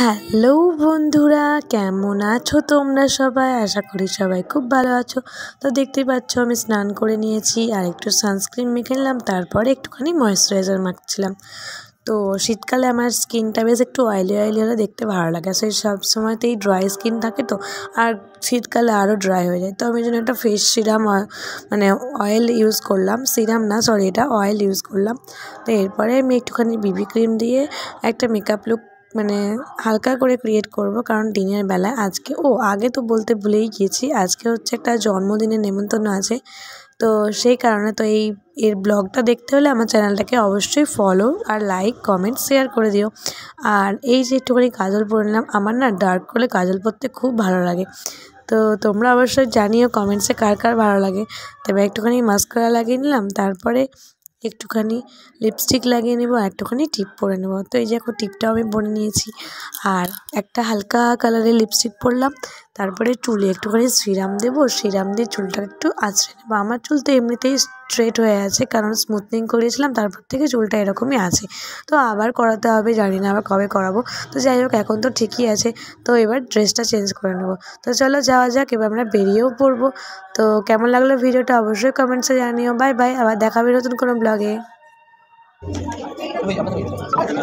hello বন্ধুরা কেমন আছো তোমরা সবাই আশা করি সবাই খুব ভালো আছো তো দেখতে পাচ্ছ আমি স্নান করে নিয়েছি আর একটু সানস্ক্রিন মেখে নিলাম তারপরে একটুখানি ময়শ্চারাইজার মাখছিলাম তো শীতকালে আমার স্কিনটা বেশ একটু অয়েলি অয়েলি হলে দেখতে ভালো লাগে সেই সব সময়তেই ড্রাই স্কিন থাকে তো আর শীতকালে আরও ড্রাই হয়ে যায় তো আমি জন্য একটা ফেস সিরাম মানে অয়েল ইউজ করলাম সিরাম না সরি এটা অয়েল ইউজ করলাম তো এরপরে আমি একটুখানি বিবি ক্রিম দিয়ে একটা মেকআপ লুক মানে হালকা করে ক্রিয়েট করব কারণ দিনের বেলা আজকে ও আগে তো বলতে ভুলেই গিয়েছি আজকে হচ্ছে একটা জন্মদিনের নেমন্তন্ন আছে তো সেই কারণে তো এই এর ব্লগটা দেখতে হলে আমার চ্যানেলটাকে অবশ্যই ফলো আর লাইক কমেন্ট শেয়ার করে দিও আর এই যে একটুখানি কাজল পরে নিলাম আমার না ডার্ক করে কাজল পরতে খুব ভালো লাগে তো তোমরা অবশ্যই জানিও কমেন্টসে কার কার ভালো লাগে তবে একটুখানি মাস্কারা লাগিয়ে নিলাম তারপরে একটুখানি লিপস্টিক লাগিয়ে নেবো আর একটুখানি টিপ পরে নেবো তো এই যে এখন টিপটাও আমি পরে নিয়েছি আর একটা হালকা কালারের লিপস্টিক পরলাম তারপরে চুলে একটুখানি সিরাম দেবো সিরাম দিয়ে চুলটা একটু আঁচড়ে নেবো আমার চুল তো এমনিতেই স্ট্রেট হয়ে আছে কারণ স্মুথনিং করিয়েছিলাম তারপর থেকে চুলটা এরকমই আছে তো আবার করাতে হবে জানি না আবার কবে করাবো তো যাই হোক এখন তো ঠিকই আছে তো এবার ড্রেসটা চেঞ্জ করে নেবো তো চলো যাওয়া যাক এবার আমরা বেরিয়েও পড়বো তো কেমন লাগলো ভিডিওটা অবশ্যই কমেন্টসে জানিও বাই বাই আবার দেখাবে নতুন কোনো ব্লগে